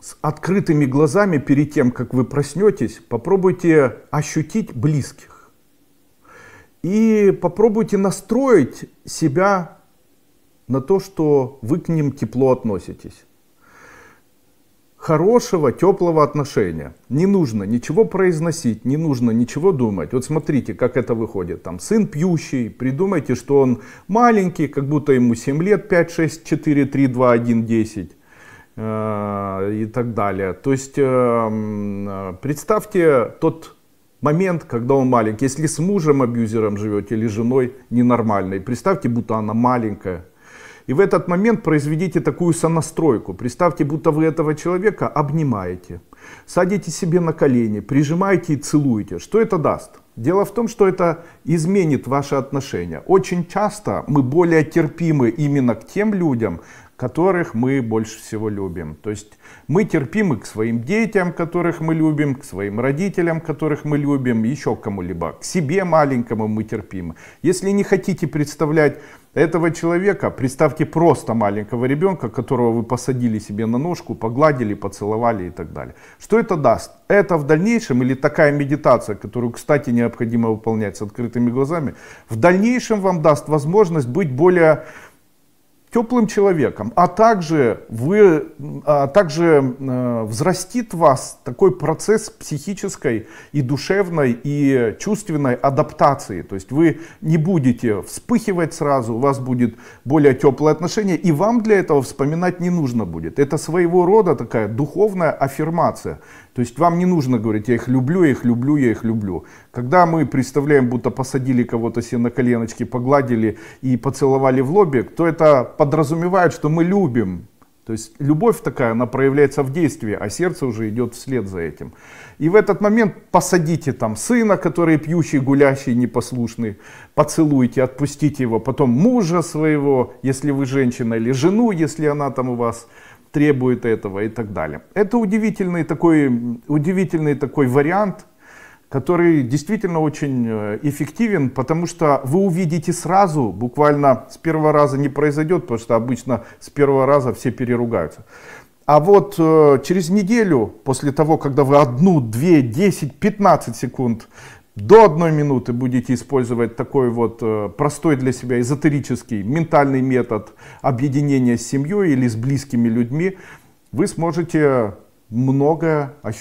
с открытыми глазами перед тем, как вы проснетесь, попробуйте ощутить близких. И попробуйте настроить себя на то, что вы к ним тепло относитесь. Хорошего, теплого отношения. Не нужно ничего произносить, не нужно ничего думать. Вот смотрите, как это выходит. Там сын пьющий, придумайте, что он маленький, как будто ему 7 лет, 5, 6, 4, 3, 2, 1, 10 Э, и так далее. То есть э, э, представьте тот момент, когда он маленький. Если с мужем абьюзером живете или женой ненормальной, представьте, будто она маленькая. И в этот момент произведите такую сонастройку. Представьте, будто вы этого человека обнимаете, садите себе на колени, прижимаете и целуете. Что это даст? Дело в том, что это изменит ваши отношения. Очень часто мы более терпимы именно к тем людям, которых мы больше всего любим. То есть мы терпимы к своим детям, которых мы любим, к своим родителям, которых мы любим, еще кому-либо. К себе маленькому мы терпимы. Если не хотите представлять этого человека, представьте просто маленького ребенка, которого вы посадили себе на ножку, погладили, поцеловали и так далее. Что это даст? Это в дальнейшем, или такая медитация, которую, кстати, необходимо выполнять с открытыми глазами, в дальнейшем вам даст возможность быть более теплым человеком, а также, вы, а также э, взрастит вас такой процесс психической и душевной и чувственной адаптации. То есть вы не будете вспыхивать сразу, у вас будет более теплое отношение, и вам для этого вспоминать не нужно будет. Это своего рода такая духовная аффирмация. То есть вам не нужно говорить, я их люблю, я их люблю, я их люблю. Когда мы представляем, будто посадили кого-то себе на коленочки, погладили и поцеловали в лобик, то это подразумевают, что мы любим. То есть любовь такая, она проявляется в действии, а сердце уже идет вслед за этим. И в этот момент посадите там сына, который пьющий, гулящий, непослушный, поцелуйте, отпустите его, потом мужа своего, если вы женщина, или жену, если она там у вас требует этого и так далее. Это удивительный такой, удивительный такой вариант – который действительно очень э, эффективен, потому что вы увидите сразу, буквально с первого раза не произойдет, потому что обычно с первого раза все переругаются. А вот э, через неделю, после того, когда вы одну, две, десять, пятнадцать секунд до одной минуты будете использовать такой вот э, простой для себя эзотерический ментальный метод объединения с семьей или с близкими людьми, вы сможете многое ощущать.